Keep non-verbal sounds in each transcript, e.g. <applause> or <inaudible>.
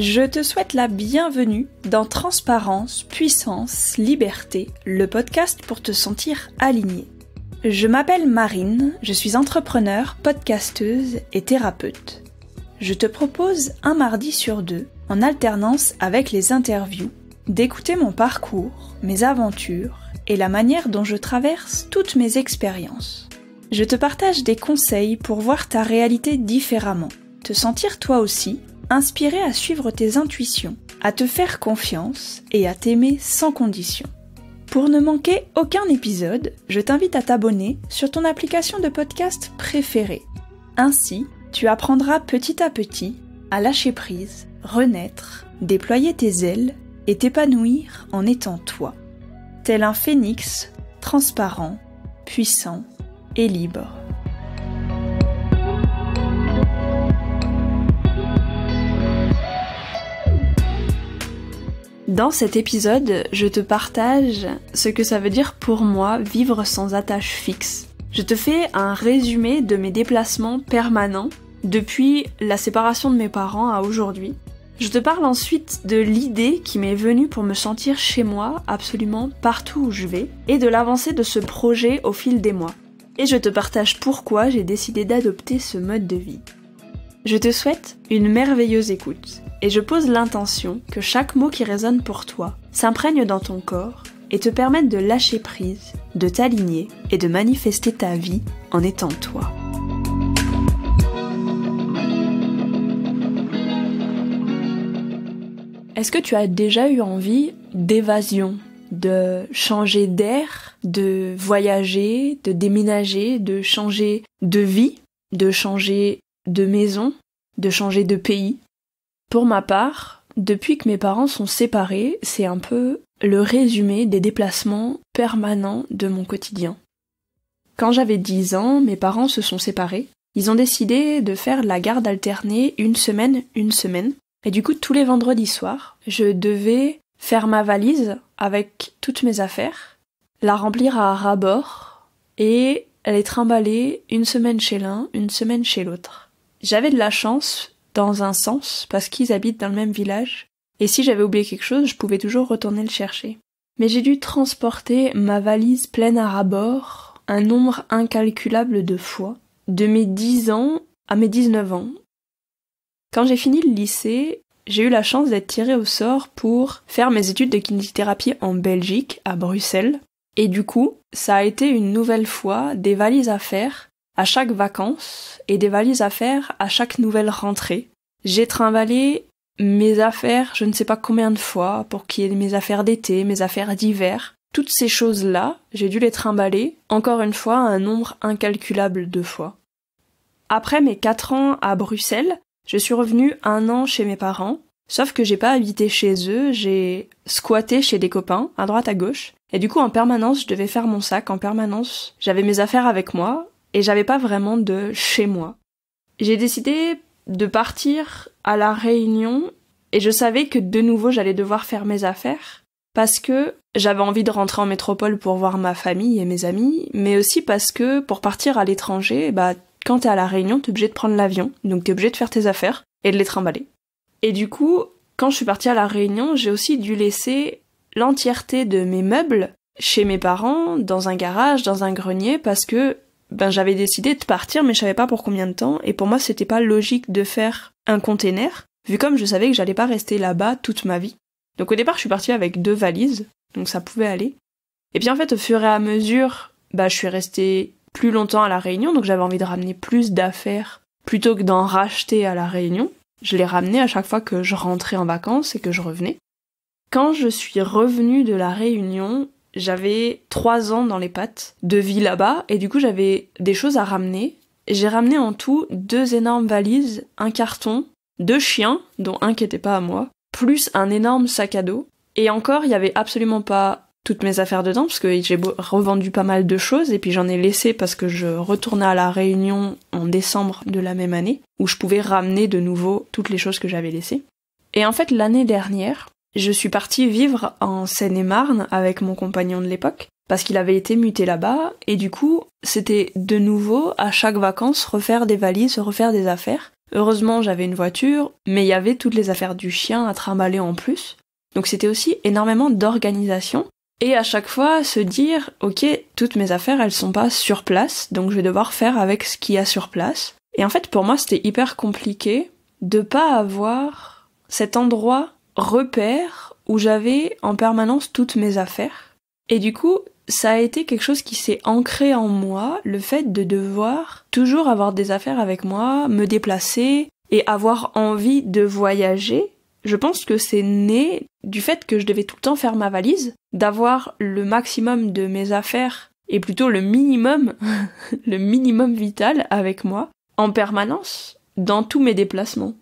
Je te souhaite la bienvenue dans Transparence, Puissance, Liberté, le podcast pour te sentir aligné. Je m'appelle Marine, je suis entrepreneur, podcasteuse et thérapeute. Je te propose un mardi sur deux, en alternance avec les interviews, d'écouter mon parcours, mes aventures et la manière dont je traverse toutes mes expériences. Je te partage des conseils pour voir ta réalité différemment, te sentir toi aussi inspiré à suivre tes intuitions, à te faire confiance et à t'aimer sans condition. Pour ne manquer aucun épisode, je t'invite à t'abonner sur ton application de podcast préférée. Ainsi, tu apprendras petit à petit à lâcher prise, renaître, déployer tes ailes et t'épanouir en étant toi. Tel un phénix, transparent, puissant et libre. Dans cet épisode, je te partage ce que ça veut dire pour moi vivre sans attache fixe. Je te fais un résumé de mes déplacements permanents depuis la séparation de mes parents à aujourd'hui. Je te parle ensuite de l'idée qui m'est venue pour me sentir chez moi absolument partout où je vais et de l'avancée de ce projet au fil des mois. Et je te partage pourquoi j'ai décidé d'adopter ce mode de vie. Je te souhaite une merveilleuse écoute et je pose l'intention que chaque mot qui résonne pour toi s'imprègne dans ton corps et te permette de lâcher prise, de t'aligner et de manifester ta vie en étant toi. Est-ce que tu as déjà eu envie d'évasion, de changer d'air, de voyager, de déménager, de changer de vie, de changer de maison, de changer de pays pour ma part, depuis que mes parents sont séparés, c'est un peu le résumé des déplacements permanents de mon quotidien. Quand j'avais 10 ans, mes parents se sont séparés. Ils ont décidé de faire la garde alternée une semaine, une semaine. Et du coup, tous les vendredis soirs, je devais faire ma valise avec toutes mes affaires, la remplir à ras bord, et les trimballer une semaine chez l'un, une semaine chez l'autre. J'avais de la chance dans un sens parce qu'ils habitent dans le même village, et si j'avais oublié quelque chose, je pouvais toujours retourner le chercher. Mais j'ai dû transporter ma valise pleine à rabord un nombre incalculable de fois, de mes 10 ans à mes 19 ans. Quand j'ai fini le lycée, j'ai eu la chance d'être tirée au sort pour faire mes études de kinésithérapie en Belgique, à Bruxelles. Et du coup, ça a été une nouvelle fois des valises à faire à chaque vacances et des valises à faire à chaque nouvelle rentrée. J'ai trimballé mes affaires je ne sais pas combien de fois pour qu'il y ait mes affaires d'été, mes affaires d'hiver. Toutes ces choses-là, j'ai dû les trimballer, encore une fois, un nombre incalculable de fois. Après mes quatre ans à Bruxelles, je suis revenue un an chez mes parents, sauf que j'ai pas habité chez eux, j'ai squatté chez des copains, à droite à gauche, et du coup en permanence je devais faire mon sac, en permanence j'avais mes affaires avec moi, et j'avais pas vraiment de chez moi. J'ai décidé de partir à la Réunion et je savais que de nouveau j'allais devoir faire mes affaires parce que j'avais envie de rentrer en métropole pour voir ma famille et mes amis, mais aussi parce que pour partir à l'étranger, bah quand t'es à la Réunion, t'es obligé de prendre l'avion, donc t'es obligé de faire tes affaires et de les trimballer. Et du coup, quand je suis partie à la Réunion, j'ai aussi dû laisser l'entièreté de mes meubles chez mes parents, dans un garage, dans un grenier, parce que ben j'avais décidé de partir mais je savais pas pour combien de temps et pour moi c'était pas logique de faire un container vu comme je savais que j'allais pas rester là-bas toute ma vie. Donc au départ je suis partie avec deux valises donc ça pouvait aller. Et puis en fait au fur et à mesure bah je suis restée plus longtemps à la Réunion donc j'avais envie de ramener plus d'affaires plutôt que d'en racheter à la Réunion. Je les ramenais à chaque fois que je rentrais en vacances et que je revenais. Quand je suis revenue de la Réunion, j'avais trois ans dans les pattes de vie là-bas et du coup j'avais des choses à ramener. J'ai ramené en tout deux énormes valises, un carton, deux chiens, dont un qui n'était pas à moi, plus un énorme sac à dos. Et encore, il n'y avait absolument pas toutes mes affaires dedans parce que j'ai revendu pas mal de choses et puis j'en ai laissé parce que je retournais à la Réunion en décembre de la même année où je pouvais ramener de nouveau toutes les choses que j'avais laissées. Et en fait, l'année dernière, je suis partie vivre en Seine-et-Marne avec mon compagnon de l'époque, parce qu'il avait été muté là-bas, et du coup, c'était de nouveau, à chaque vacances, refaire des valises, refaire des affaires. Heureusement, j'avais une voiture, mais il y avait toutes les affaires du chien à trimballer en plus. Donc c'était aussi énormément d'organisation, et à chaque fois se dire, ok, toutes mes affaires, elles sont pas sur place, donc je vais devoir faire avec ce qu'il y a sur place. Et en fait, pour moi, c'était hyper compliqué de pas avoir cet endroit repère où j'avais en permanence toutes mes affaires. Et du coup, ça a été quelque chose qui s'est ancré en moi, le fait de devoir toujours avoir des affaires avec moi, me déplacer et avoir envie de voyager. Je pense que c'est né du fait que je devais tout le temps faire ma valise, d'avoir le maximum de mes affaires et plutôt le minimum, <laughs> le minimum vital avec moi en permanence dans tous mes déplacements.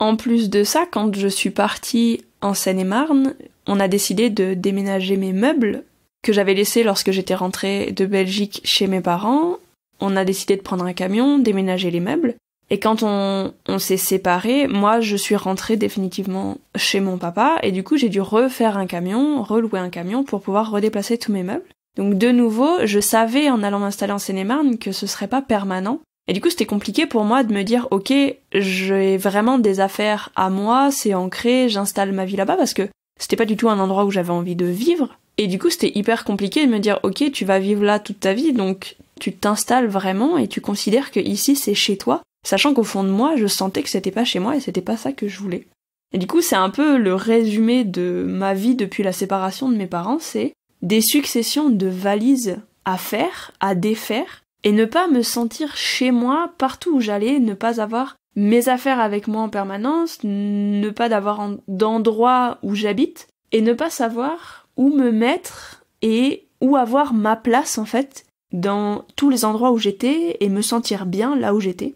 En plus de ça, quand je suis partie en Seine-et-Marne, on a décidé de déménager mes meubles que j'avais laissés lorsque j'étais rentrée de Belgique chez mes parents. On a décidé de prendre un camion, déménager les meubles. Et quand on, s'est séparé, moi je suis rentrée définitivement chez mon papa et du coup j'ai dû refaire un camion, relouer un camion pour pouvoir redéplacer tous mes meubles. Donc de nouveau, je savais en allant m'installer en Seine-et-Marne que ce serait pas permanent et du coup, c'était compliqué pour moi de me dire, ok, j'ai vraiment des affaires à moi, c'est ancré, j'installe ma vie là-bas parce que c'était pas du tout un endroit où j'avais envie de vivre. Et du coup, c'était hyper compliqué de me dire, ok, tu vas vivre là toute ta vie, donc tu t'installes vraiment et tu considères que ici c'est chez toi, sachant qu'au fond de moi, je sentais que c'était pas chez moi et c'était pas ça que je voulais. Et du coup, c'est un peu le résumé de ma vie depuis la séparation de mes parents, c'est des successions de valises à faire, à défaire, et ne pas me sentir chez moi partout où j'allais, ne pas avoir mes affaires avec moi en permanence, ne pas d'avoir d'endroit où j'habite et ne pas savoir où me mettre et où avoir ma place en fait dans tous les endroits où j'étais et me sentir bien là où j'étais.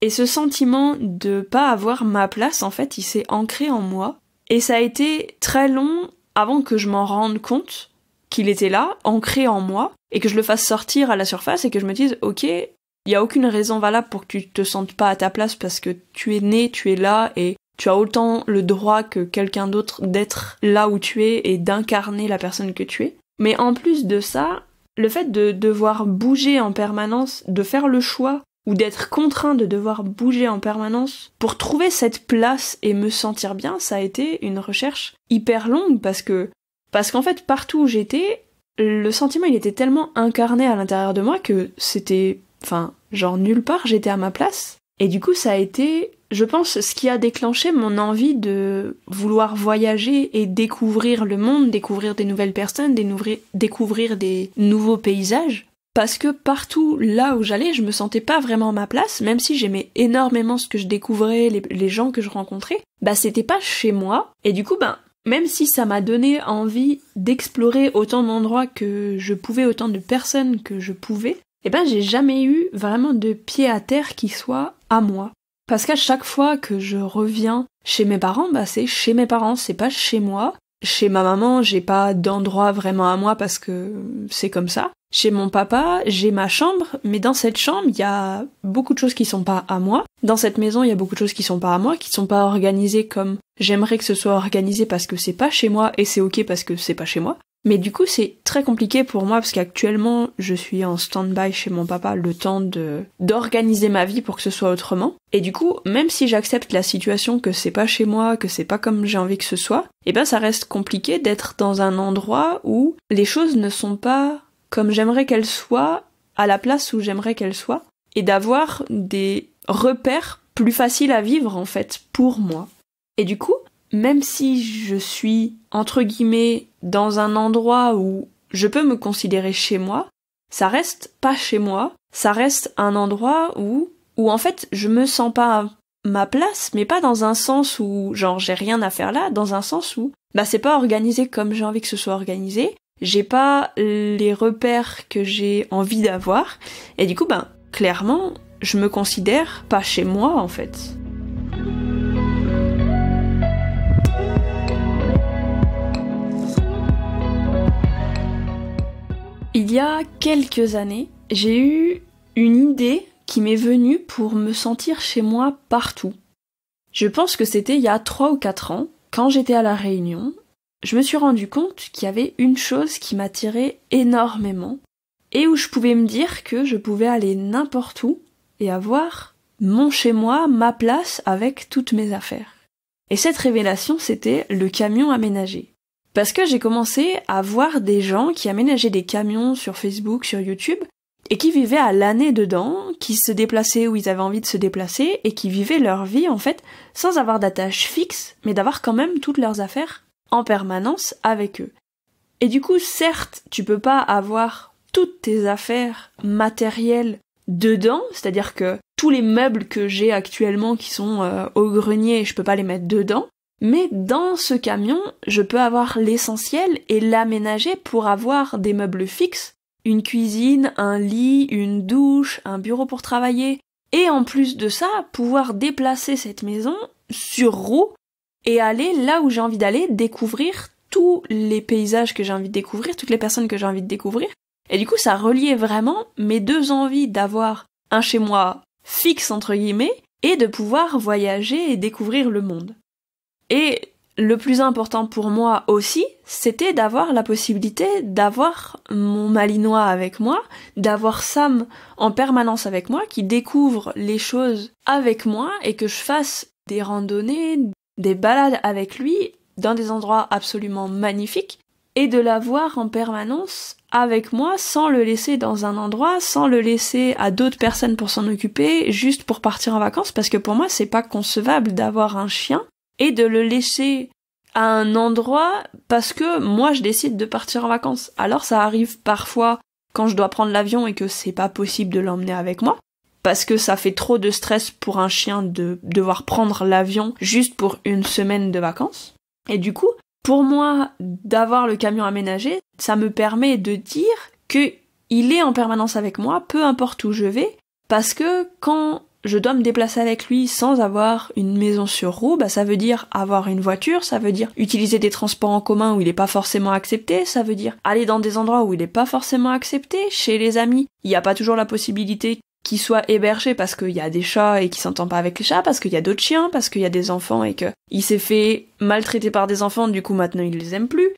Et ce sentiment de pas avoir ma place en fait, il s'est ancré en moi et ça a été très long avant que je m'en rende compte qu'il était là, ancré en moi et que je le fasse sortir à la surface et que je me dise, ok, il n'y a aucune raison valable pour que tu te sentes pas à ta place parce que tu es né, tu es là et tu as autant le droit que quelqu'un d'autre d'être là où tu es et d'incarner la personne que tu es. Mais en plus de ça, le fait de devoir bouger en permanence, de faire le choix ou d'être contraint de devoir bouger en permanence pour trouver cette place et me sentir bien, ça a été une recherche hyper longue parce que parce qu'en fait partout où j'étais, le sentiment il était tellement incarné à l'intérieur de moi que c'était enfin genre nulle part j'étais à ma place et du coup ça a été je pense ce qui a déclenché mon envie de vouloir voyager et découvrir le monde découvrir des nouvelles personnes découvrir des nouveaux paysages parce que partout là où j'allais je me sentais pas vraiment à ma place même si j'aimais énormément ce que je découvrais les, gens que je rencontrais bah c'était pas chez moi et du coup ben même si ça m'a donné envie d'explorer autant d'endroits que je pouvais, autant de personnes que je pouvais, eh ben j'ai jamais eu vraiment de pied à terre qui soit à moi. Parce qu'à chaque fois que je reviens chez mes parents, bah c'est chez mes parents, c'est pas chez moi. Chez ma maman, j'ai pas d'endroit vraiment à moi parce que c'est comme ça chez mon papa, j'ai ma chambre, mais dans cette chambre, il y a beaucoup de choses qui sont pas à moi. Dans cette maison, il y a beaucoup de choses qui sont pas à moi, qui sont pas organisées comme j'aimerais que ce soit organisé parce que c'est pas chez moi et c'est ok parce que c'est pas chez moi. Mais du coup, c'est très compliqué pour moi parce qu'actuellement, je suis en stand-by chez mon papa le temps de d'organiser ma vie pour que ce soit autrement. Et du coup, même si j'accepte la situation que c'est pas chez moi, que c'est pas comme j'ai envie que ce soit, eh ben ça reste compliqué d'être dans un endroit où les choses ne sont pas comme j'aimerais qu'elle soit, à la place où j'aimerais qu'elle soit, et d'avoir des repères plus faciles à vivre en fait pour moi. Et du coup, même si je suis entre guillemets dans un endroit où je peux me considérer chez moi, ça reste pas chez moi, ça reste un endroit où où en fait je me sens pas ma place, mais pas dans un sens où genre j'ai rien à faire là, dans un sens où bah c'est pas organisé comme j'ai envie que ce soit organisé, j'ai pas les repères que j'ai envie d'avoir. Et du coup, ben, clairement, je me considère pas chez moi en fait. Il y a quelques années, j'ai eu une idée qui m'est venue pour me sentir chez moi partout. Je pense que c'était il y a 3 ou 4 ans, quand j'étais à La Réunion je me suis rendu compte qu'il y avait une chose qui m'attirait énormément et où je pouvais me dire que je pouvais aller n'importe où et avoir mon chez moi, ma place avec toutes mes affaires. Et cette révélation, c'était le camion aménagé. Parce que j'ai commencé à voir des gens qui aménageaient des camions sur Facebook, sur YouTube, et qui vivaient à l'année dedans, qui se déplaçaient où ils avaient envie de se déplacer, et qui vivaient leur vie, en fait, sans avoir d'attache fixe, mais d'avoir quand même toutes leurs affaires en permanence avec eux. Et du coup, certes, tu peux pas avoir toutes tes affaires matérielles dedans, c'est-à-dire que tous les meubles que j'ai actuellement qui sont euh, au grenier, je peux pas les mettre dedans, mais dans ce camion, je peux avoir l'essentiel et l'aménager pour avoir des meubles fixes, une cuisine, un lit, une douche, un bureau pour travailler, et en plus de ça, pouvoir déplacer cette maison sur roue et aller là où j'ai envie d'aller, découvrir tous les paysages que j'ai envie de découvrir, toutes les personnes que j'ai envie de découvrir. Et du coup, ça reliait vraiment mes deux envies d'avoir un chez moi fixe, entre guillemets, et de pouvoir voyager et découvrir le monde. Et le plus important pour moi aussi, c'était d'avoir la possibilité d'avoir mon malinois avec moi, d'avoir Sam en permanence avec moi, qui découvre les choses avec moi et que je fasse des randonnées, des balades avec lui dans des endroits absolument magnifiques et de l'avoir en permanence avec moi sans le laisser dans un endroit, sans le laisser à d'autres personnes pour s'en occuper, juste pour partir en vacances, parce que pour moi c'est pas concevable d'avoir un chien et de le laisser à un endroit parce que moi je décide de partir en vacances. Alors ça arrive parfois quand je dois prendre l'avion et que c'est pas possible de l'emmener avec moi, parce que ça fait trop de stress pour un chien de devoir prendre l'avion juste pour une semaine de vacances. Et du coup, pour moi, d'avoir le camion aménagé, ça me permet de dire que il est en permanence avec moi, peu importe où je vais, parce que quand je dois me déplacer avec lui sans avoir une maison sur roue, bah ça veut dire avoir une voiture, ça veut dire utiliser des transports en commun où il n'est pas forcément accepté, ça veut dire aller dans des endroits où il n'est pas forcément accepté, chez les amis, il n'y a pas toujours la possibilité qui soit hébergé parce qu'il y a des chats et qui s'entend pas avec les chats, parce qu'il y a d'autres chiens, parce qu'il y a des enfants et que il s'est fait maltraiter par des enfants, du coup maintenant il les aime plus.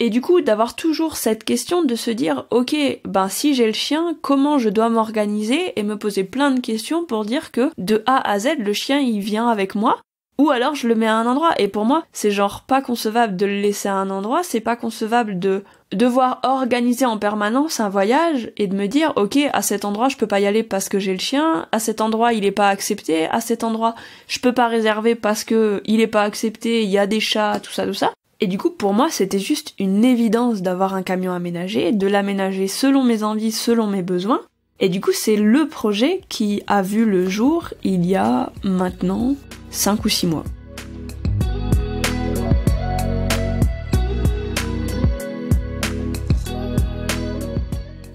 Et du coup, d'avoir toujours cette question de se dire, ok, ben si j'ai le chien, comment je dois m'organiser et me poser plein de questions pour dire que de A à Z, le chien il vient avec moi, ou alors je le mets à un endroit. Et pour moi, c'est genre pas concevable de le laisser à un endroit, c'est pas concevable de devoir organiser en permanence un voyage et de me dire ok à cet endroit je peux pas y aller parce que j'ai le chien à cet endroit il est pas accepté à cet endroit je peux pas réserver parce que il est pas accepté il y a des chats tout ça tout ça et du coup pour moi c'était juste une évidence d'avoir un camion aménagé de l'aménager selon mes envies selon mes besoins et du coup, c'est le projet qui a vu le jour il y a maintenant 5 ou 6 mois.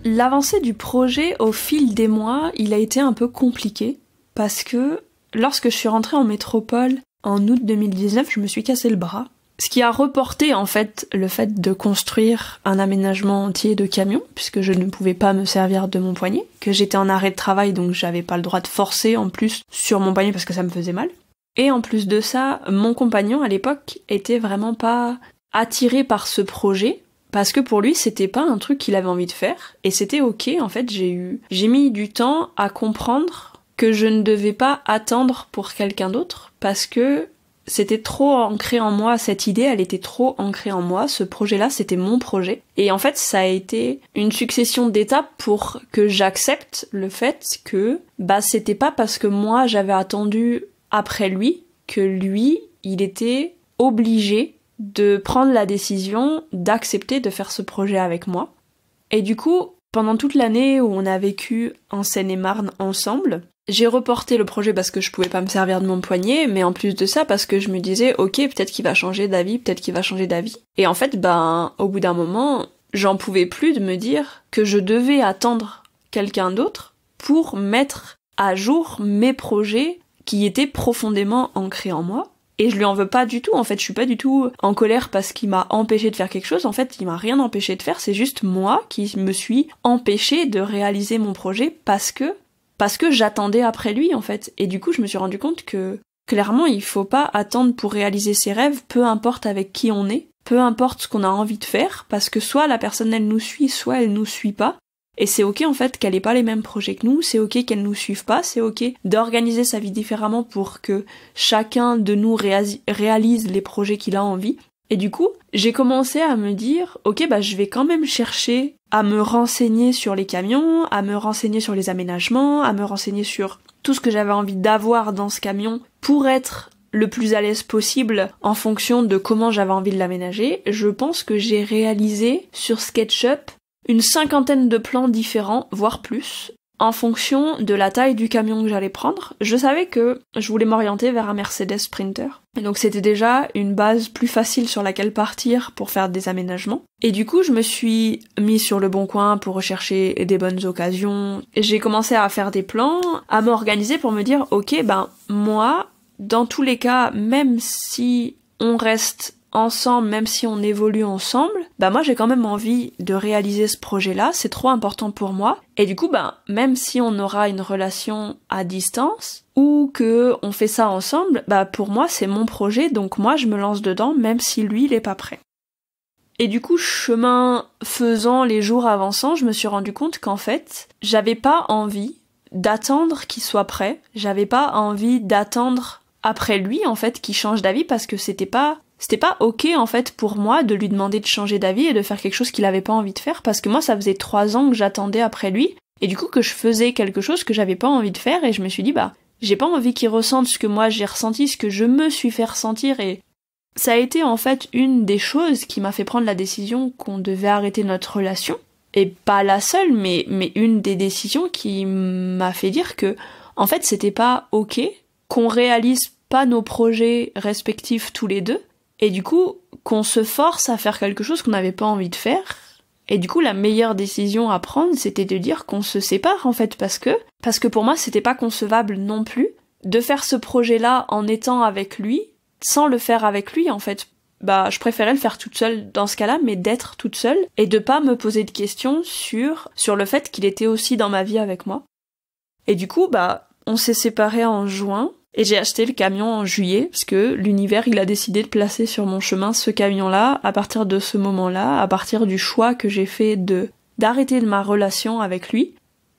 L'avancée du projet au fil des mois, il a été un peu compliqué parce que lorsque je suis rentrée en métropole en août 2019, je me suis cassé le bras ce qui a reporté en fait le fait de construire un aménagement entier de camion, puisque je ne pouvais pas me servir de mon poignet, que j'étais en arrêt de travail donc j'avais pas le droit de forcer en plus sur mon poignet parce que ça me faisait mal. Et en plus de ça, mon compagnon à l'époque était vraiment pas attiré par ce projet parce que pour lui c'était pas un truc qu'il avait envie de faire et c'était ok en fait j'ai eu j'ai mis du temps à comprendre que je ne devais pas attendre pour quelqu'un d'autre parce que c'était trop ancré en moi, cette idée, elle était trop ancrée en moi, ce projet-là, c'était mon projet. Et en fait, ça a été une succession d'étapes pour que j'accepte le fait que, bah, c'était pas parce que moi, j'avais attendu après lui, que lui, il était obligé de prendre la décision d'accepter de faire ce projet avec moi. Et du coup, pendant toute l'année où on a vécu en Seine-et-Marne ensemble, j'ai reporté le projet parce que je pouvais pas me servir de mon poignet, mais en plus de ça parce que je me disais ok peut-être qu'il va changer d'avis, peut-être qu'il va changer d'avis. Et en fait ben au bout d'un moment j'en pouvais plus de me dire que je devais attendre quelqu'un d'autre pour mettre à jour mes projets qui étaient profondément ancrés en moi. Et je lui en veux pas du tout, en fait, je suis pas du tout en colère parce qu'il m'a empêché de faire quelque chose, en fait, il m'a rien empêché de faire, c'est juste moi qui me suis empêché de réaliser mon projet parce que parce que j'attendais après lui en fait. Et du coup, je me suis rendu compte que clairement, il faut pas attendre pour réaliser ses rêves, peu importe avec qui on est, peu importe ce qu'on a envie de faire, parce que soit la personne elle nous suit, soit elle nous suit pas. Et c'est ok en fait qu'elle ait pas les mêmes projets que nous, c'est ok qu'elle nous suive pas, c'est ok d'organiser sa vie différemment pour que chacun de nous réalise les projets qu'il a envie. Et du coup, j'ai commencé à me dire, ok bah je vais quand même chercher à me renseigner sur les camions, à me renseigner sur les aménagements, à me renseigner sur tout ce que j'avais envie d'avoir dans ce camion pour être le plus à l'aise possible en fonction de comment j'avais envie de l'aménager, je pense que j'ai réalisé sur SketchUp une cinquantaine de plans différents, voire plus, en fonction de la taille du camion que j'allais prendre, je savais que je voulais m'orienter vers un Mercedes Sprinter. donc c'était déjà une base plus facile sur laquelle partir pour faire des aménagements. Et du coup, je me suis mis sur le bon coin pour rechercher des bonnes occasions. J'ai commencé à faire des plans, à m'organiser pour me dire OK, ben moi dans tous les cas, même si on reste ensemble, même si on évolue ensemble, bah moi j'ai quand même envie de réaliser ce projet-là, c'est trop important pour moi. Et du coup, bah même si on aura une relation à distance ou que on fait ça ensemble, bah pour moi c'est mon projet, donc moi je me lance dedans, même si lui il est pas prêt. Et du coup, chemin faisant, les jours avançant, je me suis rendu compte qu'en fait, j'avais pas envie d'attendre qu'il soit prêt, j'avais pas envie d'attendre après lui en fait qui change d'avis parce que c'était pas c'était pas ok en fait pour moi de lui demander de changer d'avis et de faire quelque chose qu'il avait pas envie de faire parce que moi ça faisait trois ans que j'attendais après lui et du coup que je faisais quelque chose que j'avais pas envie de faire et je me suis dit bah j'ai pas envie qu'il ressente ce que moi j'ai ressenti, ce que je me suis fait ressentir et ça a été en fait une des choses qui m'a fait prendre la décision qu'on devait arrêter notre relation et pas la seule mais mais une des décisions qui m'a fait dire que en fait c'était pas ok qu'on réalise pas nos projets respectifs tous les deux et du coup, qu'on se force à faire quelque chose qu'on n'avait pas envie de faire. Et du coup, la meilleure décision à prendre, c'était de dire qu'on se sépare, en fait, parce que, parce que pour moi, c'était pas concevable non plus de faire ce projet-là en étant avec lui, sans le faire avec lui, en fait. Bah, je préférais le faire toute seule dans ce cas-là, mais d'être toute seule et de pas me poser de questions sur, sur le fait qu'il était aussi dans ma vie avec moi. Et du coup, bah, on s'est séparés en juin, et j'ai acheté le camion en juillet, parce que l'univers, il a décidé de placer sur mon chemin ce camion-là, à partir de ce moment-là, à partir du choix que j'ai fait de d'arrêter ma relation avec lui.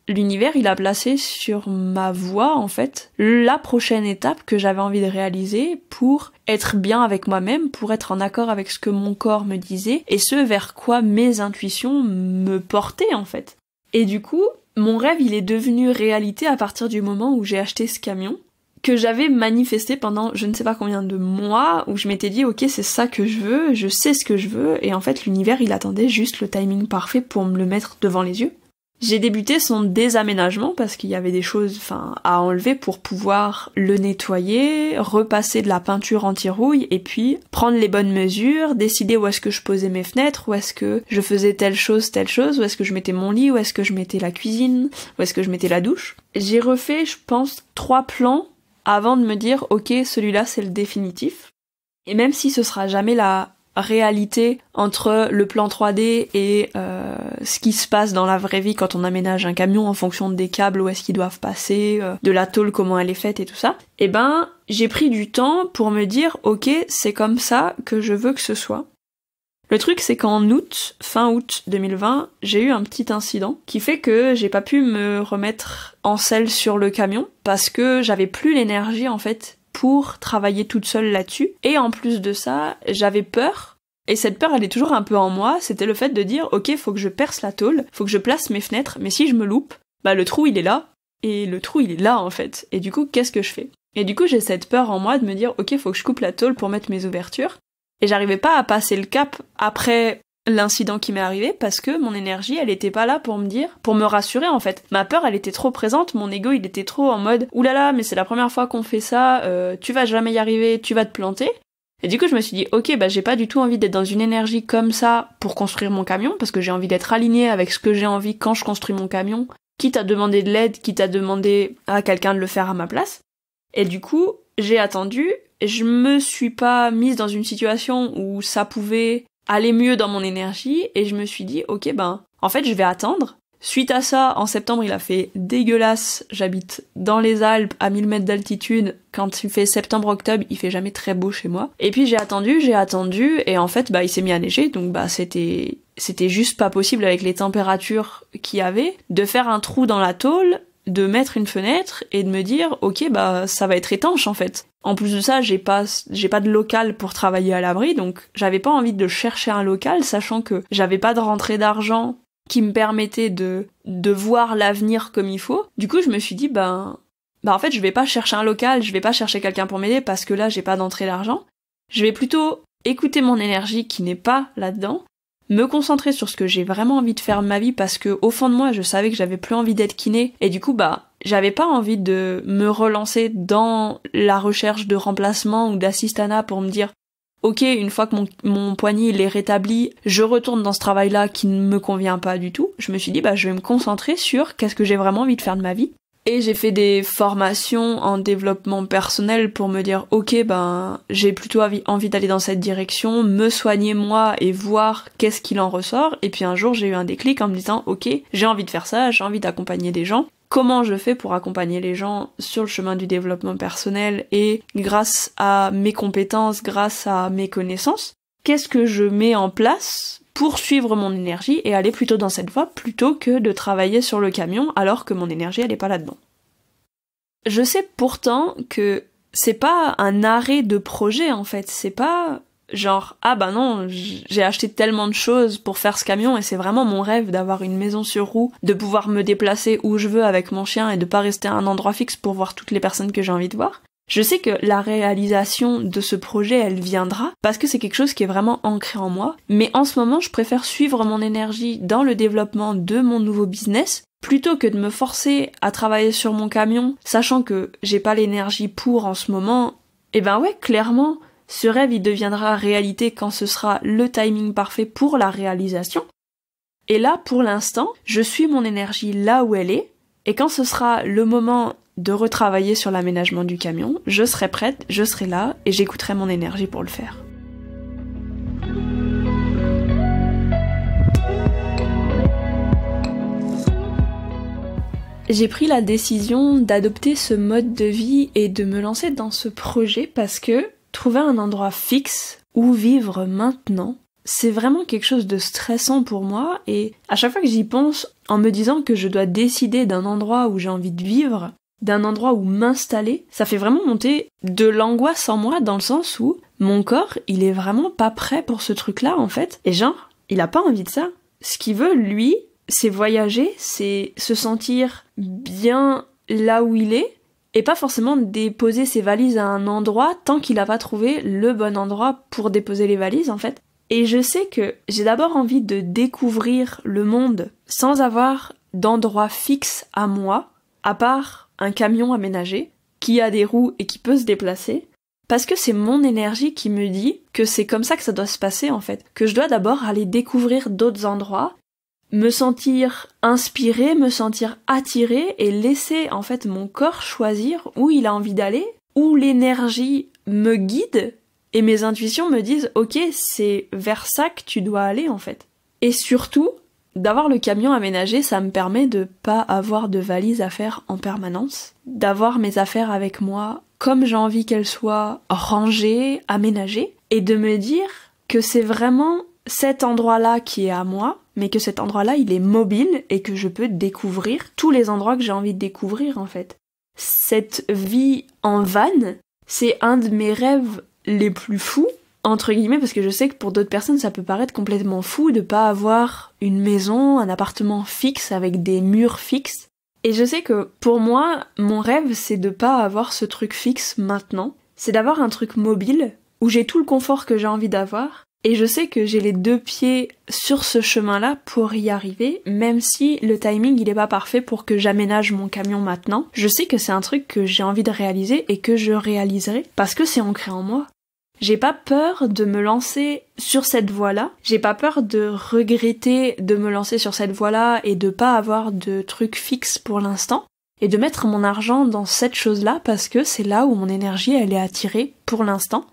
L'univers, il a placé sur ma voie, en fait, la prochaine étape que j'avais envie de réaliser pour être bien avec moi-même, pour être en accord avec ce que mon corps me disait, et ce vers quoi mes intuitions me portaient, en fait. Et du coup, mon rêve, il est devenu réalité à partir du moment où j'ai acheté ce camion, que j'avais manifesté pendant je ne sais pas combien de mois où je m'étais dit ok c'est ça que je veux, je sais ce que je veux et en fait l'univers il attendait juste le timing parfait pour me le mettre devant les yeux. J'ai débuté son désaménagement parce qu'il y avait des choses enfin à enlever pour pouvoir le nettoyer, repasser de la peinture anti-rouille et puis prendre les bonnes mesures, décider où est-ce que je posais mes fenêtres, où est-ce que je faisais telle chose, telle chose, où est-ce que je mettais mon lit, où est-ce que je mettais la cuisine, où est-ce que je mettais la douche. J'ai refait je pense trois plans avant de me dire ok celui-là c'est le définitif. Et même si ce sera jamais la réalité entre le plan 3D et euh, ce qui se passe dans la vraie vie quand on aménage un camion en fonction des câbles où est-ce qu'ils doivent passer, euh, de la tôle comment elle est faite et tout ça, eh ben j'ai pris du temps pour me dire ok c'est comme ça que je veux que ce soit. Le truc, c'est qu'en août, fin août 2020, j'ai eu un petit incident qui fait que j'ai pas pu me remettre en selle sur le camion parce que j'avais plus l'énergie en fait pour travailler toute seule là-dessus. Et en plus de ça, j'avais peur. Et cette peur, elle est toujours un peu en moi. C'était le fait de dire, ok, faut que je perce la tôle, faut que je place mes fenêtres, mais si je me loupe, bah le trou il est là. Et le trou il est là en fait. Et du coup, qu'est-ce que je fais et du coup, j'ai cette peur en moi de me dire, ok, faut que je coupe la tôle pour mettre mes ouvertures. Et j'arrivais pas à passer le cap après l'incident qui m'est arrivé parce que mon énergie, elle était pas là pour me dire, pour me rassurer en fait. Ma peur, elle était trop présente, mon ego, il était trop en mode oulala, mais c'est la première fois qu'on fait ça, euh, tu vas jamais y arriver, tu vas te planter. Et du coup, je me suis dit, ok, bah j'ai pas du tout envie d'être dans une énergie comme ça pour construire mon camion, parce que j'ai envie d'être aligné avec ce que j'ai envie quand je construis mon camion, quitte à demander de l'aide, quitte à demander à quelqu'un de le faire à ma place. Et du coup, j'ai attendu je me suis pas mise dans une situation où ça pouvait aller mieux dans mon énergie et je me suis dit ok ben en fait je vais attendre. Suite à ça, en septembre il a fait dégueulasse, j'habite dans les Alpes à 1000 mètres d'altitude, quand il fait septembre-octobre il fait jamais très beau chez moi. Et puis j'ai attendu, j'ai attendu et en fait bah il s'est mis à neiger donc bah c'était c'était juste pas possible avec les températures qu'il y avait de faire un trou dans la tôle de mettre une fenêtre et de me dire ok bah ça va être étanche en fait. En plus de ça, j'ai pas j'ai pas de local pour travailler à l'abri, donc j'avais pas envie de chercher un local, sachant que j'avais pas de rentrée d'argent qui me permettait de de voir l'avenir comme il faut. Du coup, je me suis dit ben bah en fait je vais pas chercher un local, je vais pas chercher quelqu'un pour m'aider parce que là j'ai pas d'entrée d'argent. Je vais plutôt écouter mon énergie qui n'est pas là-dedans me concentrer sur ce que j'ai vraiment envie de faire de ma vie parce que au fond de moi je savais que j'avais plus envie d'être kiné et du coup bah j'avais pas envie de me relancer dans la recherche de remplacement ou d'assistana pour me dire ok une fois que mon, mon poignet il est rétabli je retourne dans ce travail là qui ne me convient pas du tout je me suis dit bah je vais me concentrer sur qu'est-ce que j'ai vraiment envie de faire de ma vie et j'ai fait des formations en développement personnel pour me dire ok ben j'ai plutôt envie d'aller dans cette direction, me soigner moi et voir qu'est-ce qu'il en ressort. Et puis un jour j'ai eu un déclic en me disant ok j'ai envie de faire ça, j'ai envie d'accompagner des gens comment je fais pour accompagner les gens sur le chemin du développement personnel et grâce à mes compétences, grâce à mes connaissances, qu'est-ce que je mets en place poursuivre mon énergie et aller plutôt dans cette voie plutôt que de travailler sur le camion alors que mon énergie elle est pas là-dedans. Je sais pourtant que c'est pas un arrêt de projet en fait, c'est pas genre ah bah non, j'ai acheté tellement de choses pour faire ce camion et c'est vraiment mon rêve d'avoir une maison sur roue, de pouvoir me déplacer où je veux avec mon chien et de pas rester à un endroit fixe pour voir toutes les personnes que j'ai envie de voir. Je sais que la réalisation de ce projet, elle viendra parce que c'est quelque chose qui est vraiment ancré en moi, mais en ce moment, je préfère suivre mon énergie dans le développement de mon nouveau business plutôt que de me forcer à travailler sur mon camion, sachant que j'ai pas l'énergie pour en ce moment. Eh ben ouais, clairement, ce rêve il deviendra réalité quand ce sera le timing parfait pour la réalisation. Et là, pour l'instant, je suis mon énergie là où elle est, et quand ce sera le moment de retravailler sur l'aménagement du camion, je serai prête, je serai là et j'écouterai mon énergie pour le faire. J'ai pris la décision d'adopter ce mode de vie et de me lancer dans ce projet parce que trouver un endroit fixe où vivre maintenant, c'est vraiment quelque chose de stressant pour moi et à chaque fois que j'y pense, en me disant que je dois décider d'un endroit où j'ai envie de vivre, d'un endroit où m'installer, ça fait vraiment monter de l'angoisse en moi dans le sens où mon corps, il est vraiment pas prêt pour ce truc-là en fait. Et genre, il a pas envie de ça. Ce qu'il veut, lui, c'est voyager, c'est se sentir bien là où il est et pas forcément déposer ses valises à un endroit tant qu'il n'a pas trouvé le bon endroit pour déposer les valises en fait. Et je sais que j'ai d'abord envie de découvrir le monde sans avoir d'endroit fixe à moi, à part un camion aménagé qui a des roues et qui peut se déplacer, parce que c'est mon énergie qui me dit que c'est comme ça que ça doit se passer en fait, que je dois d'abord aller découvrir d'autres endroits, me sentir inspiré, me sentir attiré et laisser en fait mon corps choisir où il a envie d'aller, où l'énergie me guide et mes intuitions me disent OK, c'est vers ça que tu dois aller en fait. Et surtout, D'avoir le camion aménagé, ça me permet de pas avoir de valise à faire en permanence, d'avoir mes affaires avec moi comme j'ai envie qu'elles soient rangées, aménagées, et de me dire que c'est vraiment cet endroit-là qui est à moi, mais que cet endroit-là, il est mobile et que je peux découvrir tous les endroits que j'ai envie de découvrir en fait. Cette vie en vanne, c'est un de mes rêves les plus fous entre guillemets, parce que je sais que pour d'autres personnes, ça peut paraître complètement fou de pas avoir une maison, un appartement fixe avec des murs fixes. Et je sais que pour moi, mon rêve, c'est de pas avoir ce truc fixe maintenant. C'est d'avoir un truc mobile où j'ai tout le confort que j'ai envie d'avoir. Et je sais que j'ai les deux pieds sur ce chemin-là pour y arriver, même si le timing il est pas parfait pour que j'aménage mon camion maintenant. Je sais que c'est un truc que j'ai envie de réaliser et que je réaliserai parce que c'est ancré en moi. J'ai pas peur de me lancer sur cette voie-là. J'ai pas peur de regretter de me lancer sur cette voie-là et de pas avoir de truc fixe pour l'instant. Et de mettre mon argent dans cette chose-là parce que c'est là où mon énergie elle est attirée pour l'instant.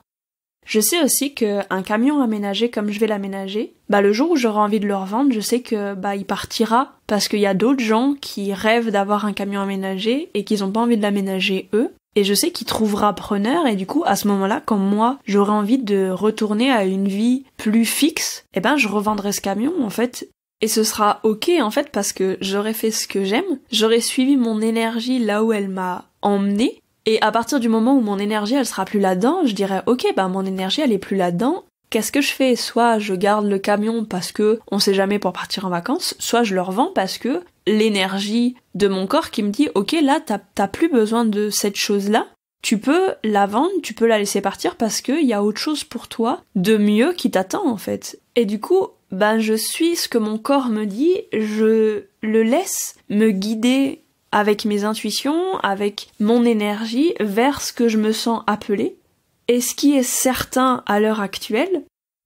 Je sais aussi qu'un camion aménagé comme je vais l'aménager, bah le jour où j'aurai envie de le revendre, je sais que bah il partira parce qu'il y a d'autres gens qui rêvent d'avoir un camion aménagé et qu'ils ont pas envie de l'aménager eux. Et je sais qu'il trouvera preneur et du coup à ce moment-là, quand moi j'aurai envie de retourner à une vie plus fixe, eh ben je revendrai ce camion en fait et ce sera ok en fait parce que j'aurais fait ce que j'aime, j'aurais suivi mon énergie là où elle m'a emmené et à partir du moment où mon énergie elle sera plus là-dedans, je dirais ok ben mon énergie elle est plus là-dedans. Qu'est-ce que je fais Soit je garde le camion parce que on sait jamais pour partir en vacances, soit je le revends parce que l'énergie de mon corps qui me dit ok là t'as plus besoin de cette chose là tu peux la vendre, tu peux la laisser partir parce qu'il y a autre chose pour toi de mieux qui t'attend en fait. Et du coup, ben je suis ce que mon corps me dit, je le laisse me guider avec mes intuitions, avec mon énergie vers ce que je me sens appelé. Et ce qui est certain à l'heure actuelle,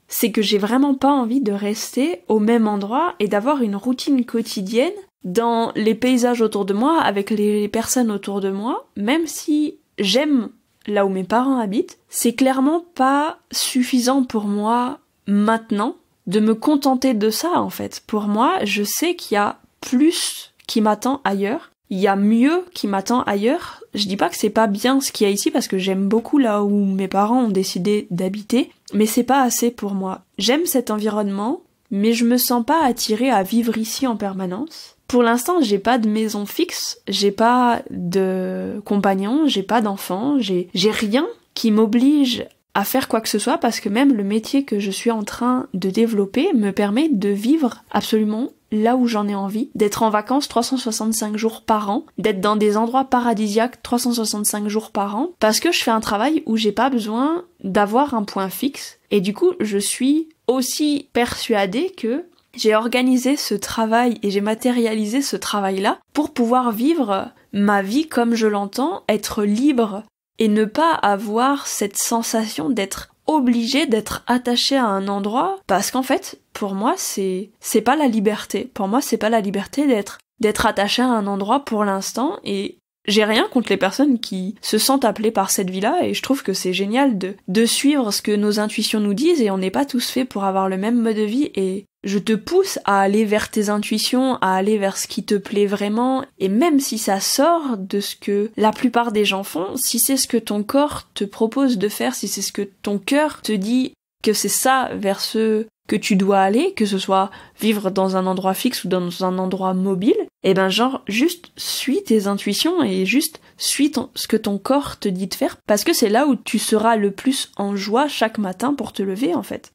c'est que j'ai vraiment pas envie de rester au même endroit et d'avoir une routine quotidienne dans les paysages autour de moi, avec les personnes autour de moi, même si j'aime là où mes parents habitent, c'est clairement pas suffisant pour moi maintenant de me contenter de ça en fait. Pour moi, je sais qu'il y a plus qui m'attend ailleurs, il y a mieux qui m'attend ailleurs. Je dis pas que c'est pas bien ce qu'il y a ici parce que j'aime beaucoup là où mes parents ont décidé d'habiter, mais c'est pas assez pour moi. J'aime cet environnement, mais je me sens pas attirée à vivre ici en permanence. Pour l'instant, j'ai pas de maison fixe, j'ai pas de compagnon, j'ai pas d'enfant, j'ai rien qui m'oblige à faire quoi que ce soit parce que même le métier que je suis en train de développer me permet de vivre absolument là où j'en ai envie, d'être en vacances 365 jours par an, d'être dans des endroits paradisiaques 365 jours par an, parce que je fais un travail où j'ai pas besoin d'avoir un point fixe, et du coup je suis aussi persuadée que j'ai organisé ce travail et j'ai matérialisé ce travail-là pour pouvoir vivre ma vie comme je l'entends, être libre et ne pas avoir cette sensation d'être obligé d'être attaché à un endroit parce qu'en fait, pour moi, c'est c'est pas la liberté. Pour moi, c'est pas la liberté d'être d'être attaché à un endroit pour l'instant et j'ai rien contre les personnes qui se sentent appelées par cette vie-là et je trouve que c'est génial de, de suivre ce que nos intuitions nous disent et on n'est pas tous faits pour avoir le même mode de vie et je te pousse à aller vers tes intuitions, à aller vers ce qui te plaît vraiment, et même si ça sort de ce que la plupart des gens font, si c'est ce que ton corps te propose de faire, si c'est ce que ton cœur te dit que c'est ça vers ce que tu dois aller, que ce soit vivre dans un endroit fixe ou dans un endroit mobile, eh ben genre juste suis tes intuitions et juste suis ce que ton corps te dit de faire, parce que c'est là où tu seras le plus en joie chaque matin pour te lever en fait.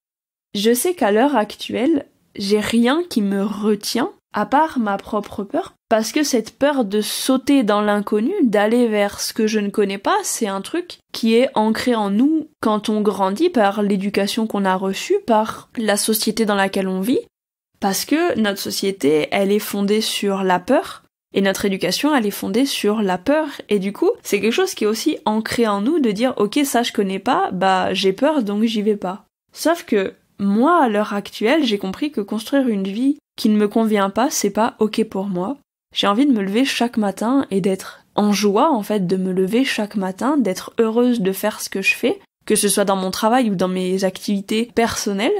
Je sais qu'à l'heure actuelle, j'ai rien qui me retient à part ma propre peur. Parce que cette peur de sauter dans l'inconnu, d'aller vers ce que je ne connais pas, c'est un truc qui est ancré en nous quand on grandit par l'éducation qu'on a reçue, par la société dans laquelle on vit. Parce que notre société, elle est fondée sur la peur, et notre éducation, elle est fondée sur la peur. Et du coup, c'est quelque chose qui est aussi ancré en nous de dire, ok, ça je connais pas, bah j'ai peur donc j'y vais pas. Sauf que moi, à l'heure actuelle, j'ai compris que construire une vie qui ne me convient pas, c'est pas ok pour moi. J'ai envie de me lever chaque matin et d'être en joie, en fait, de me lever chaque matin, d'être heureuse de faire ce que je fais, que ce soit dans mon travail ou dans mes activités personnelles,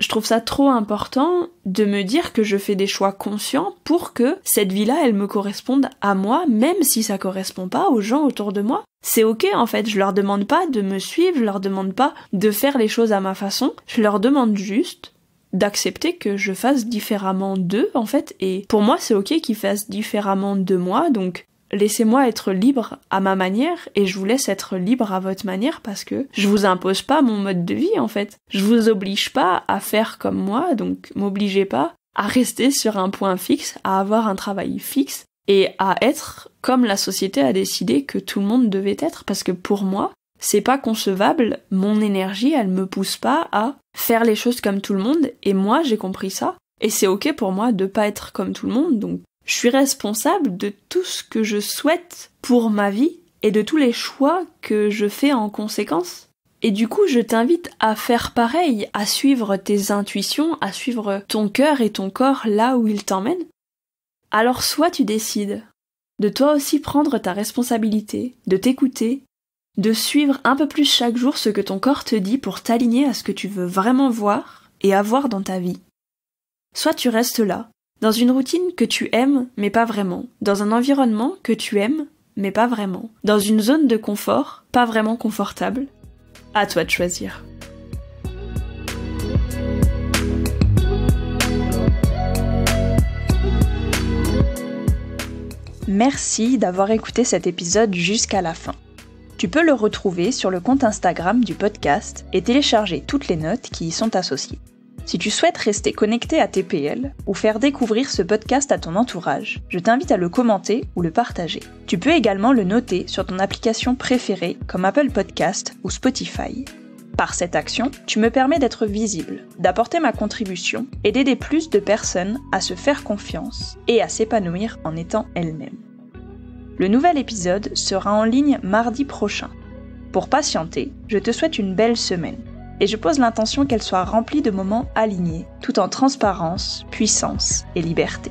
je trouve ça trop important de me dire que je fais des choix conscients pour que cette vie-là, elle me corresponde à moi, même si ça correspond pas aux gens autour de moi. C'est ok en fait, je leur demande pas de me suivre, je leur demande pas de faire les choses à ma façon, je leur demande juste d'accepter que je fasse différemment d'eux en fait et pour moi c'est ok qu'ils fassent différemment de moi donc laissez-moi être libre à ma manière et je vous laisse être libre à votre manière parce que je vous impose pas mon mode de vie en fait. Je vous oblige pas à faire comme moi, donc m'obligez pas à rester sur un point fixe, à avoir un travail fixe et à être comme la société a décidé que tout le monde devait être parce que pour moi, c'est pas concevable, mon énergie, elle me pousse pas à faire les choses comme tout le monde et moi j'ai compris ça et c'est ok pour moi de pas être comme tout le monde, donc je suis responsable de tout ce que je souhaite pour ma vie et de tous les choix que je fais en conséquence. Et du coup, je t'invite à faire pareil, à suivre tes intuitions, à suivre ton cœur et ton corps là où ils t'emmènent. Alors soit tu décides de toi aussi prendre ta responsabilité, de t'écouter, de suivre un peu plus chaque jour ce que ton corps te dit pour t'aligner à ce que tu veux vraiment voir et avoir dans ta vie. Soit tu restes là, dans une routine que tu aimes mais pas vraiment, dans un environnement que tu aimes mais pas vraiment, dans une zone de confort pas vraiment confortable. À toi de choisir. Merci d'avoir écouté cet épisode jusqu'à la fin. Tu peux le retrouver sur le compte Instagram du podcast et télécharger toutes les notes qui y sont associées. Si tu souhaites rester connecté à TPL ou faire découvrir ce podcast à ton entourage, je t'invite à le commenter ou le partager. Tu peux également le noter sur ton application préférée comme Apple Podcast ou Spotify. Par cette action, tu me permets d'être visible, d'apporter ma contribution et d'aider plus de personnes à se faire confiance et à s'épanouir en étant elles-mêmes. Le nouvel épisode sera en ligne mardi prochain. Pour patienter, je te souhaite une belle semaine et je pose l'intention qu'elle soit remplie de moments alignés, tout en transparence, puissance et liberté.